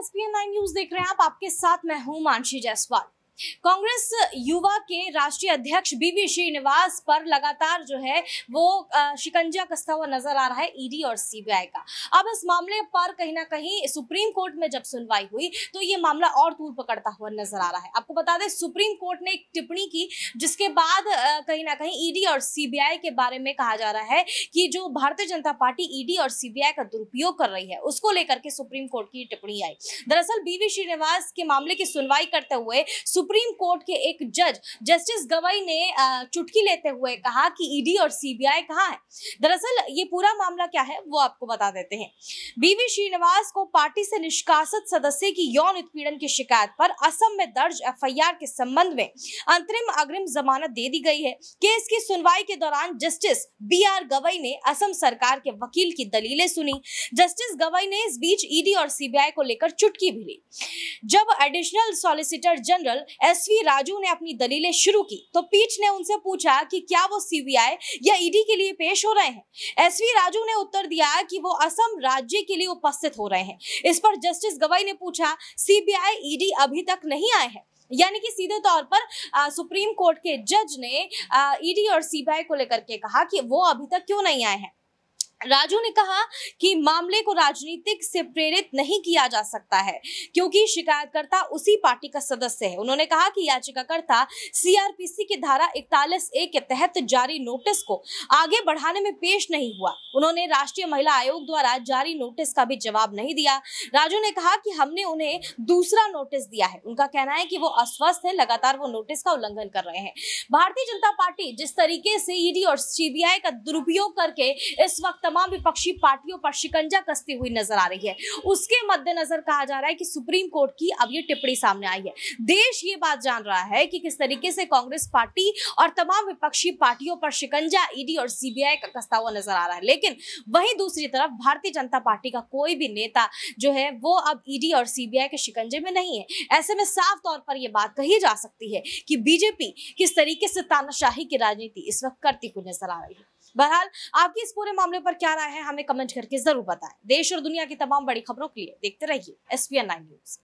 ESPN nine news देख रहे हैं आप आपके साथ मैं हूं मानसी जायसवाल कांग्रेस युवा के राष्ट्रीय अध्यक्ष बीवी श्रीनिवास पर लगातार जो है वो शिकंजा कसता हुआ नजर आ रहा है ईडी और सीबीआई का अब इस मामले पर कहीं ना कहीं सुप्रीम कोर्ट में जब सुनवाई हुई तो ये मामला और तूर पकड़ता हुआ नजर आ रहा है आपको बता दें सुप्रीम कोर्ट ने एक टिप्पणी की जिसके बाद कहीं ना कहीं ईडी और सीबीआई के बारे में कहा जा रहा है कि जो भारतीय जनता पार्टी ईडी और सीबीआई का दुरुपयोग कर रही है उसको लेकर के सुप्रीम कोर्ट की टिप्पणी आई दरअसल बीवी श्रीनिवास के मामले की सुनवाई करते हुए सुप्रीम कोर्ट के एक जज जस्टिस गवई ने चुटकी लेते हुए कहा कि ईडी e और सीबीआई कहा है दरअसल ये पूरा मामला क्या है वो आपको बता देते हैं बीवी श्रीनिवास को पार्टी से निष्कासित सदस्य की यौन उत्पीड़न की शिकायत पर असम में दर्ज एफ के संबंध में अंतरिम अग्रिम जमानत दे दी गई है केस की सुनवाई के दौरान जस्टिस बी आर गवई ने असम सरकार के वकील की दलीलें सुनी जस्टिस गवई ने इस बीच ईडी e और सीबीआई को लेकर चुटकी भी ली जब additional solicitor general SV Raju ने अपनी दलीलें शुरू की तो पीठ ने उनसे पूछा कि क्या वो सीबीआई या ईडी के लिए पेश हो रहे हैं एसवी राजू ने उत्तर दिया कि वो असम राज्य के लिए उपस्थित हो रहे हैं इस पर जस्टिस गवाई ने पूछा सीबीआई ईडी अभी तक नहीं आए हैं यानी कि सीधे तौर पर आ, सुप्रीम कोर्ट के जज ने ईडी और सीबीआई को लेकर के कहा कि वो अभी तक क्यों नहीं आए हैं राजू ने कहा कि मामले को राजनीतिक से प्रेरित नहीं किया जा सकता है क्योंकि शिकायतकर्ता उसी पार्टी का सदस्य है उन्होंने कहा कि याचिकाकर्ता सीआरपीसी की धारा इकतालीस ए के तहत जारी नोटिस को आगे बढ़ाने में पेश नहीं हुआ उन्होंने राष्ट्रीय महिला आयोग द्वारा जारी नोटिस का भी जवाब नहीं दिया राजू ने कहा कि हमने उन्हें दूसरा नोटिस दिया है उनका कहना है कि वो अस्वस्थ है लगातार वो नोटिस का उल्लंघन कर रहे हैं भारतीय जनता पार्टी जिस तरीके से ईडी और सीबीआई का दुरुपयोग करके इस वक्त तमाम विपक्षी पार्टियों पर शिकंजा कसती हुई नजर आ रही है उसके मद्देनजर कहा जा रहा है कि सुप्रीम कोर्ट की अब ये टिप्पणी सामने आई है देश ये बात जान रहा है कि किस तरीके से कांग्रेस पार्टी और तमाम विपक्षी पार्टियों पर शिकंजा ईडी और सीबीआई का कसता हुआ नजर आ रहा है लेकिन वहीं दूसरी तरफ भारतीय जनता पार्टी का कोई भी नेता जो है वो अब ईडी और सीबीआई के शिकंजे में नहीं है ऐसे में साफ तौर पर यह बात कही जा सकती है कि बीजेपी किस तरीके से तानाशाही की राजनीति इस वक्त करती हुई नजर आ रही है बहरहाल आपकी इस पूरे मामले पर क्या राय है हमें कमेंट करके जरूर बताएं देश और दुनिया की तमाम बड़ी खबरों के लिए देखते रहिए एस पी न्यूज